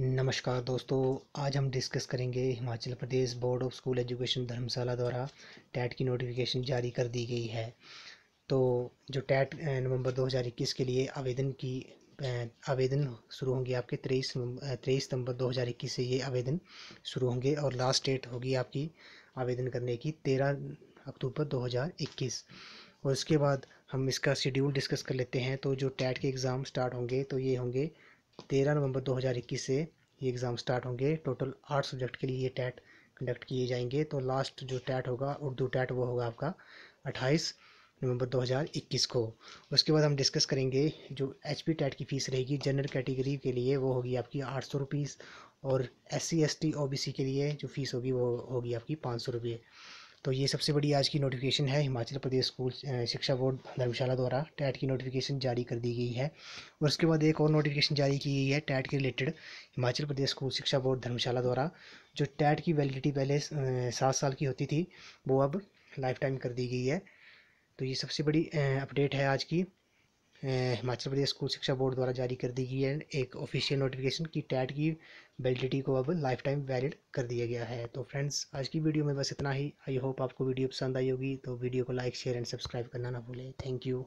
नमस्कार दोस्तों आज हम डिस्कस करेंगे Himachal Pradesh board of school education Dharamshala द्वारा टैट की नोटिफिकेशन जारी कर दी गई है तो जो टैट नवंबर 2021 के लिए आवेदन की आवेदन शुरू होंगे आपके तेईस तेईस सितंबर 2021 से ये आवेदन शुरू होंगे और लास्ट डेट होगी आपकी आवेदन करने की तेरह अक्टूबर दो और उसके बाद हम इसका शेड्यूल डिस्कस कर लेते हैं तो जो टैट के एग्ज़ाम स्टार्ट होंगे तो ये होंगे तेरह नवंबर 2021 से ये एग्ज़ाम स्टार्ट होंगे टोटल आठ सब्जेक्ट के लिए ये टैट कंडक्ट किए जाएंगे तो लास्ट जो टैट होगा उर्दू टैट वो होगा आपका अट्ठाईस नवंबर 2021 को उसके बाद हम डिस्कस करेंगे जो एच पी टैट की फ़ीस रहेगी जनरल कैटेगरी के लिए वो होगी आपकी आठ सौ रुपीज़ और S C S T O B C के लिए जो फ़ीस होगी वो होगी आपकी पाँच सौ रुपये तो ये सबसे बड़ी आज की नोटिफिकेशन है हिमाचल प्रदेश स्कूल शिक्षा बोर्ड धर्मशाला द्वारा टैट की नोटिफिकेशन जारी कर दी गई है और उसके बाद एक और नोटिफिकेशन जारी की गई है टैट के रिलेटेड हिमाचल प्रदेश स्कूल शिक्षा बोर्ड धर्मशाला द्वारा जो टैट की वैलिडिटी पहले सात साल की होती थी वो अब लाइफ टाइम कर दी गई है तो ये सबसे बड़ी अपडेट है आज की हिमाचल प्रदेश स्कूल शिक्षा बोर्ड द्वारा जारी कर दी गई है एक ऑफिशियल नोटिफिकेशन की टैट की वैलिडिटी को अब लाइफ टाइम वैलिड कर दिया गया है तो फ्रेंड्स आज की वीडियो में बस इतना ही आई होप आपको वीडियो पसंद आई होगी तो वीडियो को लाइक शेयर एंड सब्सक्राइब करना ना भूलें थैंक यू